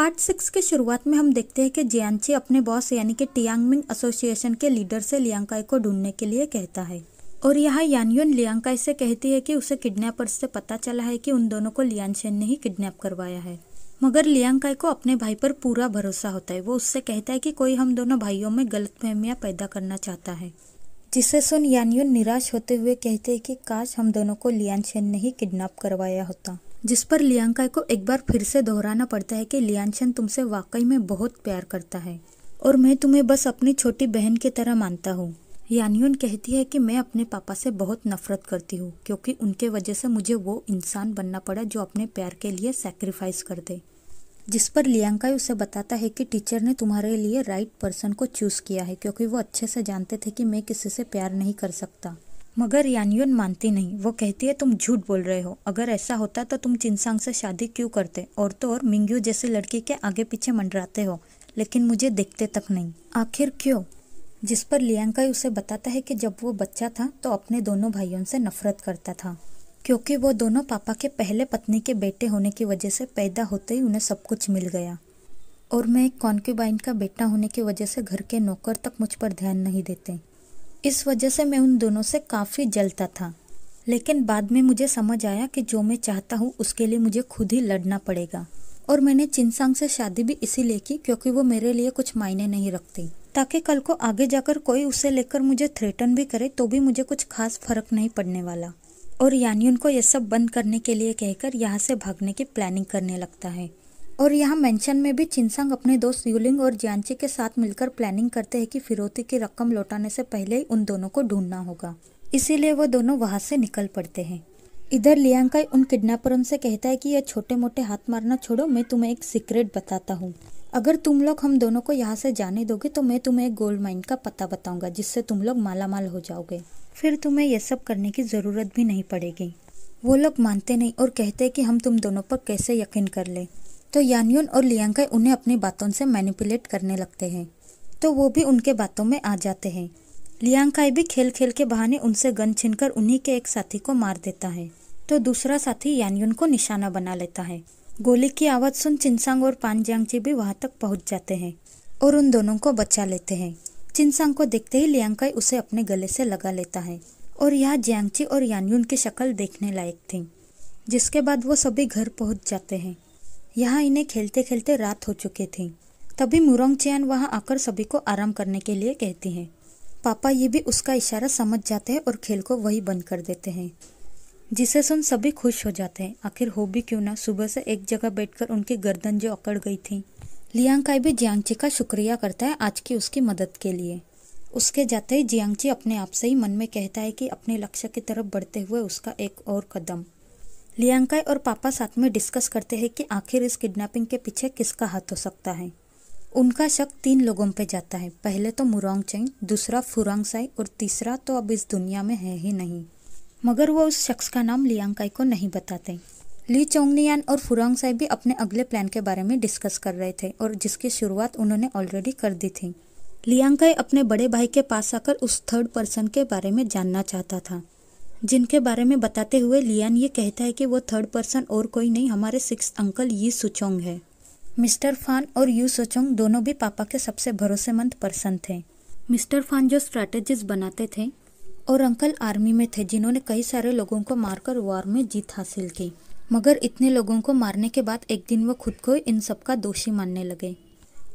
Part six के शुरुआत में हम देखते हैं कि जियांची अपने बॉस यानी कि टियांगमिंग एसोसिएशन के लीडर से लियांकाई को ढूंढने के लिए कहता है और यहाँ यानयुन लियांकाई से कहती है कि उसे किडनैपर से पता चला है कि उन दोनों को लियांशेन ने ही किडनैप करवाया है मगर लियांकाई को अपने भाई पर पूरा भरोसा होता है वो उससे कहता है कि कोई हम दोनों भाइयों में गलत पैदा करना चाहता है जिसे सुन यानयुन निराश होते हुए कहते हैं कि काश हम दोनों को लियांशेन ने ही किडनैप करवाया होता जिस पर लियांका को एक बार फिर से दोहराना पड़ता है कि लियांशन तुमसे वाकई में बहुत प्यार करता है और मैं तुम्हें बस अपनी छोटी बहन की तरह मानता हूँ यानियन कहती है कि मैं अपने पापा से बहुत नफरत करती हूँ क्योंकि उनके वजह से मुझे वो इंसान बनना पड़ा जो अपने प्यार के लिए सेक्रीफाइस कर दे जिस पर लियंका उसे बताता है कि टीचर ने तुम्हारे लिए राइट पर्सन को चूज़ किया है क्योंकि वो अच्छे से जानते थे कि मैं किसी से प्यार नहीं कर सकता मगर यानयुन मानती नहीं वो कहती है तुम झूठ बोल रहे हो अगर ऐसा होता तो तुम चिनसांग से शादी क्यों करते और तो और मिंग्यू जैसी लड़की के आगे पीछे मंडराते हो लेकिन मुझे देखते तक नहीं आखिर क्यों जिस पर लियांका उसे बताता है कि जब वो बच्चा था तो अपने दोनों भाइयों से नफरत करता था क्योंकि वो दोनों पापा के पहले पत्नी के बेटे होने की वजह से पैदा होते ही उन्हें सब कुछ मिल गया और मैं एक कॉन्क्यूबाइन का बेटा होने की वजह से घर के नौकर तक मुझ पर ध्यान नहीं देते इस वजह से मैं उन दोनों से काफ़ी जलता था लेकिन बाद में मुझे समझ आया कि जो मैं चाहता हूँ उसके लिए मुझे खुद ही लड़ना पड़ेगा और मैंने चिनसांग से शादी भी इसीलिए की क्योंकि वो मेरे लिए कुछ मायने नहीं रखती ताकि कल को आगे जाकर कोई उसे लेकर मुझे थ्रेटन भी करे तो भी मुझे कुछ खास फर्क नहीं पड़ने वाला और यानी उनको यह सब बंद करने के लिए कहकर यहाँ से भागने की प्लानिंग करने लगता है और यहाँ मेंशन में भी चिनसंग अपने दोस्त यूलिंग और जियांची के साथ मिलकर प्लानिंग करते हैं कि फिरौती की रकम लौटाने से पहले ही उन दोनों को ढूंढना होगा इसीलिए वो दोनों वहाँ से निकल पड़ते हैं इधर लियांका उन किडनैपरों से कहता है कि यह छोटे मोटे हाथ मारना छोड़ो मैं तुम्हें एक सीक्रेट बताता हूँ अगर तुम लोग हम दोनों को यहाँ से जाने दोगे तो मैं तुम्हें एक गोल्ड माइन का पता बताऊंगा जिससे तुम लोग माला माल हो जाओगे फिर तुम्हें यह सब करने की ज़रूरत भी नहीं पड़ेगी वो लोग मानते नहीं और कहते कि हम तुम दोनों पर कैसे यकीन कर ले तो यानियन और लियांका उन्हें अपनी बातों से मैनिपुलेट करने लगते हैं तो वो भी उनके बातों में आ जाते हैं लियांकाई भी खेल खेल के बहाने उनसे गन कर उन्हीं के एक साथी को मार देता है तो दूसरा साथी यान्यून को निशाना बना लेता है गोली की आवाज़ सुन चिंसांग और पानजियांगजी भी वहां तक पहुँच जाते हैं और उन दोनों को बचा लेते हैं चिंसांग को देखते ही लियांकाई उसे अपने गले से लगा लेता है और यह जियांगची और यान्यून की शक्ल देखने लायक थी जिसके बाद वो सभी घर पहुँच जाते हैं यहाँ इन्हें खेलते खेलते रात हो चुके थे तभी मुरंग चैन वहाँ आकर सभी को आराम करने के लिए कहती हैं पापा ये भी उसका इशारा समझ जाते हैं और खेल को वही बंद कर देते हैं जिसे सुन सभी खुश हो जाते हैं आखिर हो भी क्यों ना सुबह से एक जगह बैठकर उनकी गर्दन जो अकड़ गई थी लियांगकाई भी जियांगची का शुक्रिया करता है आज की उसकी मदद के लिए उसके जाते ही जियांगची अपने आप से ही मन में कहता है कि अपने लक्ष्य की तरफ बढ़ते हुए उसका एक और कदम लियांकाई और पापा साथ में डिस्कस करते हैं कि आखिर इस किडनैपिंग के पीछे किसका हाथ हो सकता है उनका शक तीन लोगों पे जाता है पहले तो मुरोंग चेंग दूसरा फुरांग साई और तीसरा तो अब इस दुनिया में है ही नहीं मगर वो उस शख्स का नाम लियांकाई को नहीं बताते ली चोंगनियान और फुरांग साई भी अपने अगले प्लान के बारे में डिस्कस कर रहे थे और जिसकी शुरुआत उन्होंने ऑलरेडी कर दी थी लियांकाई अपने बड़े भाई के पास आकर उस थर्ड पर्सन के बारे में जानना चाहता था जिनके बारे में बताते हुए लियान ये कहता है कि वो थर्ड पर्सन और कोई नहीं हमारे सिक्स अंकल यी सुचोंग है मिस्टर फान और यू सुचोंग दोनों भी पापा के सबसे भरोसेमंद पर्सन थे मिस्टर फान जो स्ट्रैटेजिस्ट बनाते थे और अंकल आर्मी में थे जिन्होंने कई सारे लोगों को मारकर वॉर में जीत हासिल की मगर इतने लोगों को मारने के बाद एक दिन वो खुद को इन सब का दोषी मानने लगे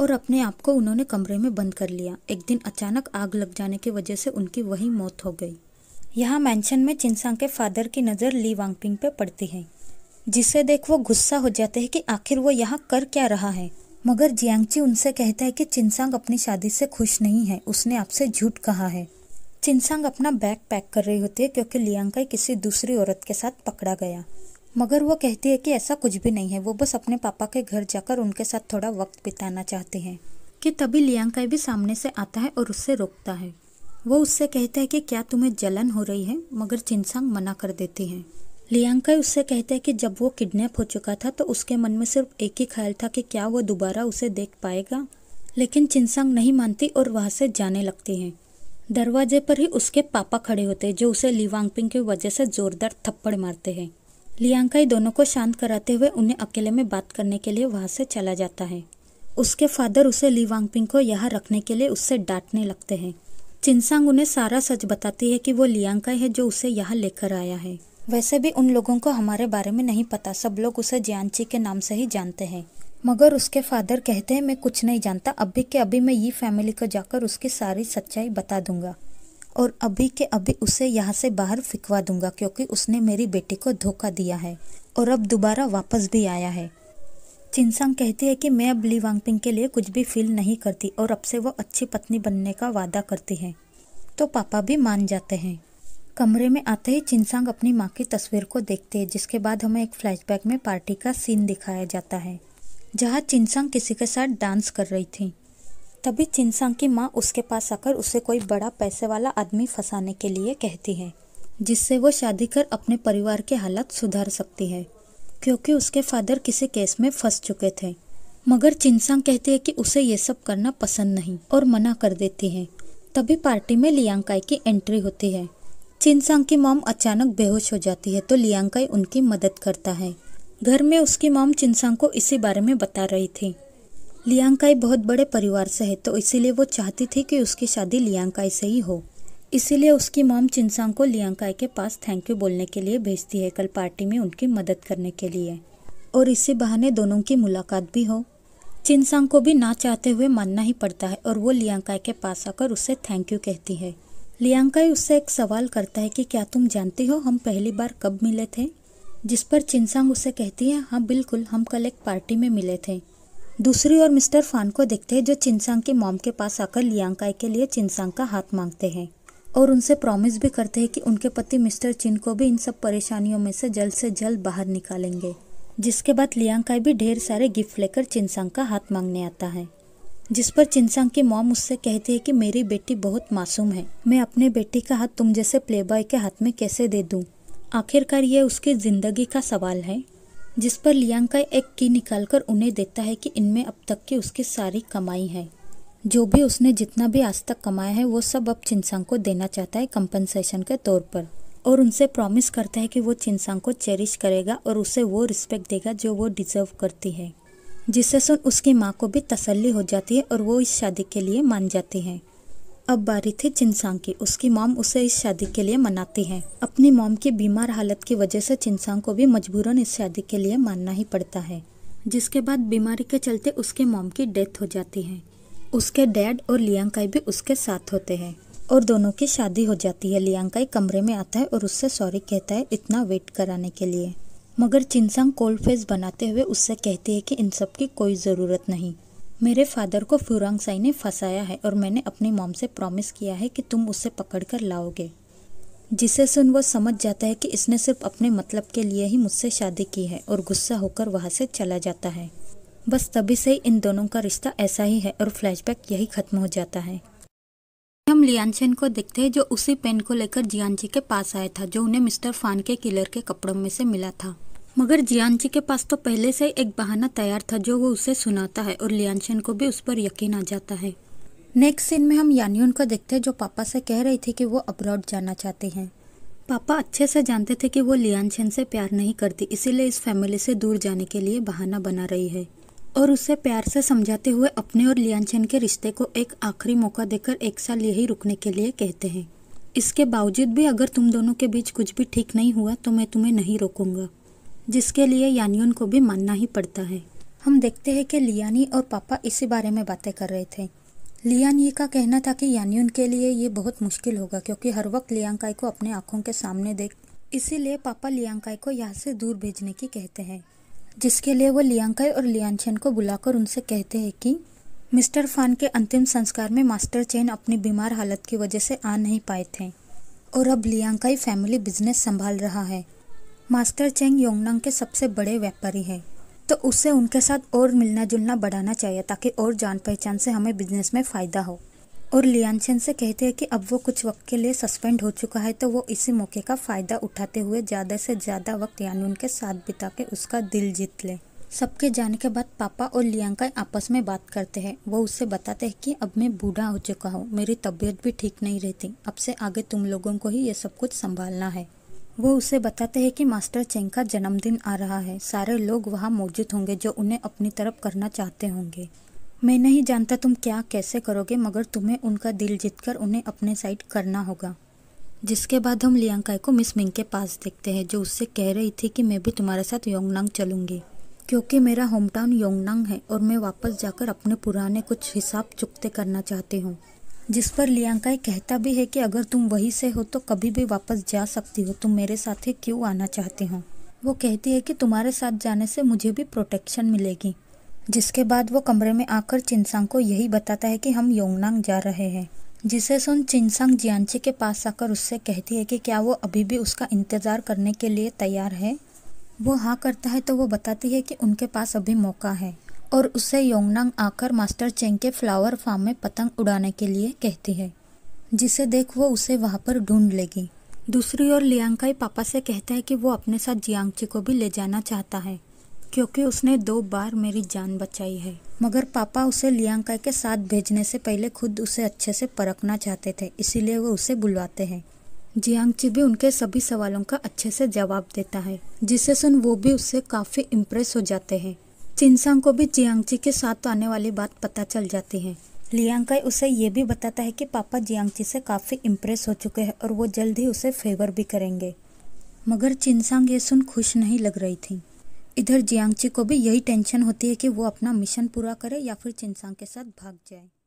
और अपने आप को उन्होंने कमरे में बंद कर लिया एक दिन अचानक आग लग जाने की वजह से उनकी वही मौत हो गई यहाँ मेंशन में चिंसांग के फादर की नज़र ली वांगपिंग पे पड़ती है जिसे देख वो गुस्सा हो जाते हैं कि आखिर वो यहाँ कर क्या रहा है मगर जियांगची उनसे कहता है कि चिंसांग अपनी शादी से खुश नहीं है उसने आपसे झूठ कहा है चिंसांग अपना बैग पैक कर रही होती है क्योंकि लियांकाई किसी दूसरी औरत के साथ पकड़ा गया मगर वो कहती है कि ऐसा कुछ भी नहीं है वो बस अपने पापा के घर जाकर उनके साथ थोड़ा वक्त बिताना चाहते हैं कि तभी लियांकाई भी सामने से आता है और उससे रोकता है वो उससे कहता है कि क्या तुम्हें जलन हो रही है मगर चिनसांग मना कर देती हैं लियांका उससे कहते है कि जब वो किडनैप हो चुका था तो उसके मन में सिर्फ एक ही ख्याल था कि क्या वो दोबारा उसे देख पाएगा लेकिन चिनसांग नहीं मानती और वहाँ से जाने लगती हैं दरवाजे पर ही उसके पापा खड़े होते हैं जो उसे लिवांगपिंग की वजह से जोरदार थप्पड़ मारते हैं ही दोनों को शांत कराते हुए उन्हें अकेले में बात करने के लिए वहाँ से चला जाता है उसके फादर उसे लिवांगपिंग को यहाँ रखने के लिए उससे डांटने लगते हैं चिंसांग उन्हें सारा सच बताती है कि वो लियांका है जो उसे यहाँ लेकर आया है वैसे भी उन लोगों को हमारे बारे में नहीं पता सब लोग उसे जियांची के नाम से ही जानते हैं मगर उसके फादर कहते हैं मैं कुछ नहीं जानता अभी के अभी मैं ये फैमिली को जाकर उसकी सारी सच्चाई बता दूंगा और अभी के अभी उसे यहाँ से बाहर फिकवा दूंगा क्योंकि उसने मेरी बेटी को धोखा दिया है और अब दोबारा वापस भी आया है चिनसांग कहती है कि मैं अब ली वांगपिंग के लिए कुछ भी फील नहीं करती और अब से वो अच्छी पत्नी बनने का वादा करती है तो पापा भी मान जाते हैं कमरे में आते ही चिंसांग अपनी माँ की तस्वीर को देखते हैं जिसके बाद हमें एक फ्लैशबैक में पार्टी का सीन दिखाया जाता है जहाँ चिंसांग किसी के साथ डांस कर रही थी तभी चिंसांग की माँ उसके पास आकर उसे कोई बड़ा पैसे वाला आदमी फंसाने के लिए कहती है जिससे वो शादी कर अपने परिवार के हालात सुधार सकती है क्योंकि उसके फादर किसी केस में फंस चुके थे मगर चिंसांग कहती है कि उसे ये सब करना पसंद नहीं और मना कर देती है तभी पार्टी में लियांकाई की एंट्री होती है चिंसांग की मॉम अचानक बेहोश हो जाती है तो लियांकाई उनकी मदद करता है घर में उसकी मॉम चिंसांग को इसी बारे में बता रही थी लियांकाई बहुत बड़े परिवार से है तो इसीलिए वो चाहती थी कि उसकी शादी लियांकाई से ही हो इसीलिए उसकी मॉम चिंसांग को लियांकाई के पास थैंक यू बोलने के लिए भेजती है कल पार्टी में उनकी मदद करने के लिए और इसी बहाने दोनों की मुलाकात भी हो चिंसांग को भी ना चाहते हुए मानना ही पड़ता है और वो लियांकाई के पास आकर उससे थैंक यू कहती है लियांकाई उससे एक सवाल करता है कि क्या तुम जानती हो हम पहली बार कब मिले थे जिस पर चिंसांग उसे कहती है हाँ बिल्कुल हम कल एक पार्टी में मिले थे दूसरी ओर मिस्टर फान को देखते हैं जो चिंसांग की मॉम के पास आकर लियांकाई के लिए चिंसांग का हाथ मांगते हैं और उनसे प्रॉमिस भी करते हैं कि उनके पति मिस्टर चिन को भी इन सब परेशानियों में से जल्द से जल्द बाहर निकालेंगे जिसके बाद लियांकाई भी ढेर सारे गिफ्ट लेकर चिनसंग का हाथ मांगने आता है जिस पर चिनसंग की मॉम उससे कहती है कि मेरी बेटी बहुत मासूम है मैं अपने बेटी का हाथ तुम जैसे प्लेबॉय के हाथ में कैसे दे दूं? आखिरकार यह उसकी ज़िंदगी का सवाल है जिस पर लियांकाई एक की निकालकर उन्हें देता है कि इनमें अब तक की उसकी सारी कमाई है जो भी उसने जितना भी आज तक कमाया है वो सब अब चिंसांग को देना चाहता है कंपनसेशन के तौर पर और उनसे प्रॉमिस करता है कि वो चिंसांग को चेरिश करेगा और उसे वो रिस्पेक्ट देगा जो वो डिजर्व करती है जिससे सुन उसकी माँ को भी तसल्ली हो जाती है और वो इस शादी के लिए मान जाती है अब बारी थी चिनसांग की उसकी मॉम उसे इस शादी के लिए मनाती है अपनी मॉम की बीमार हालत की वजह से चिनसांग को भी मजबूरन इस शादी के लिए मानना ही पड़ता है जिसके बाद बीमारी के चलते उसके मॉम की डेथ हो जाती है उसके डैड और लियांकाई भी उसके साथ होते हैं और दोनों की शादी हो जाती है लियांकाई कमरे में आता है और उससे सॉरी कहता है इतना वेट कराने के लिए मगर चिंसांग कोल्ड फेस बनाते हुए उससे कहती है कि इन सब की कोई ज़रूरत नहीं मेरे फादर को फुरांग साई ने फंसाया है और मैंने अपनी मॉम से प्रॉमिस किया है कि तुम उसे पकड़ कर लाओगे जिसे सुन वो समझ जाता है कि इसने सिर्फ अपने मतलब के लिए ही मुझसे शादी की है और गुस्सा होकर वहाँ से चला जाता है बस तभी से इन दोनों का रिश्ता ऐसा ही है और फ्लैशबैक यही ख़त्म हो जाता है हम लियानशेन को देखते हैं जो उसी पेन को लेकर जियानजी के पास आया था जो उन्हें मिस्टर फान के किलर के कपड़ों में से मिला था मगर जियानजी के पास तो पहले से एक बहाना तैयार था जो वो उसे सुनाता है और लियानशेन को भी उस पर यकीन आ जाता है नेक्स्ट सीन में हम यानियन को देखते हैं जो पापा से कह रही थी कि वो अब्रॉड जाना चाहते हैं पापा अच्छे से जानते थे कि वो लियानशेन से प्यार नहीं करती इसीलिए इस फैमिली से दूर जाने के लिए बहाना बना रही है और उसे प्यार से समझाते हुए अपने और लियानचन के रिश्ते को एक आखिरी मौका देकर एक साल यही रुकने के लिए कहते हैं इसके बावजूद भी अगर तुम दोनों के बीच कुछ भी ठीक नहीं हुआ तो मैं तुम्हें नहीं रोकूंगा जिसके लिए यानियन को भी मानना ही पड़ता है हम देखते हैं कि लियानी और पापा इसी बारे में बातें कर रहे थे लियान का कहना था कि यानियन के लिए ये बहुत मुश्किल होगा क्योंकि हर वक्त लियांकाई को अपने आँखों के सामने देख इसीलिए पापा लियांकाई को यहाँ से दूर भेजने की कहते हैं जिसके लिए वो लियांकाई और लियांचेन को बुलाकर उनसे कहते हैं कि मिस्टर फान के अंतिम संस्कार में मास्टर चेन अपनी बीमार हालत की वजह से आ नहीं पाए थे और अब लियांकाई फैमिली बिजनेस संभाल रहा है मास्टर चेंग योंगनांग के सबसे बड़े व्यापारी हैं तो उससे उनके साथ और मिलना जुलना बढ़ाना चाहिए ताकि और जान पहचान से हमें बिजनेस में फ़ायदा हो और लियांशन से कहते हैं कि अब वो कुछ वक्त के लिए सस्पेंड हो चुका है तो वो इसी मौके का फ़ायदा उठाते हुए ज़्यादा से ज़्यादा वक्त यानून के साथ बिता के उसका दिल जीत ले सबके जाने के बाद पापा और लियांका आपस में बात करते हैं वो उससे बताते हैं कि अब मैं बूढ़ा हो चुका हूँ मेरी तबीयत भी ठीक नहीं रहती अब से आगे तुम लोगों को ही ये सब कुछ संभालना है वो उसे बताते हैं कि मास्टर चेंग का जन्मदिन आ रहा है सारे लोग वहाँ मौजूद होंगे जो उन्हें अपनी तरफ करना चाहते होंगे मैं नहीं जानता तुम क्या कैसे करोगे मगर तुम्हें उनका दिल जीतकर उन्हें अपने साइड करना होगा जिसके बाद हम लियंकाय को मिस मिंग के पास देखते हैं जो उससे कह रही थी कि मैं भी तुम्हारे साथ योंगनांग चलूंगी क्योंकि मेरा होम टाउन योंगनांग है और मैं वापस जाकर अपने पुराने कुछ हिसाब चुकते करना चाहती हूँ जिस पर लियंकाय कहता भी है कि अगर तुम वही से हो तो कभी भी वापस जा सकती हो तुम मेरे साथ ही क्यों आना चाहते हो वो कहती है कि तुम्हारे साथ जाने से मुझे भी प्रोटेक्शन मिलेगी जिसके बाद वो कमरे में आकर चिनसांग को यही बताता है कि हम योंगनांग जा रहे हैं जिसे सुन चिनसांग जियांची के पास आकर उससे कहती है कि क्या वो अभी भी उसका इंतज़ार करने के लिए तैयार है वो हाँ करता है तो वो बताती है कि उनके पास अभी मौका है और उसे योंगनांग आकर मास्टर चेंग के फ्लावर फार्म में पतंग उड़ाने के लिए कहती है जिसे देख वो उसे वहाँ पर ढूंढ लेगी दूसरी ओर लियांकाई पापा से कहता है कि वो अपने साथ जियांगची को भी ले जाना चाहता है क्योंकि उसने दो बार मेरी जान बचाई है मगर पापा उसे लियांका के साथ भेजने से पहले खुद उसे अच्छे से परखना चाहते थे इसीलिए वो उसे बुलवाते हैं जियांगची भी उनके सभी सवालों का अच्छे से जवाब देता है जिसे सुन वो भी उससे काफ़ी इम्प्रेस हो जाते हैं चिंसांग को भी जियांगची के साथ आने वाली बात पता चल जाती है लियांका उसे ये भी बताता है कि पापा जियांगची से काफ़ी इम्प्रेस हो चुके हैं और वो जल्द ही उसे फेवर भी करेंगे मगर चिंसांग ये सुन खुश नहीं लग रही थी इधर जियांगची को भी यही टेंशन होती है कि वो अपना मिशन पूरा करे या फिर चिंसांग के साथ भाग जाए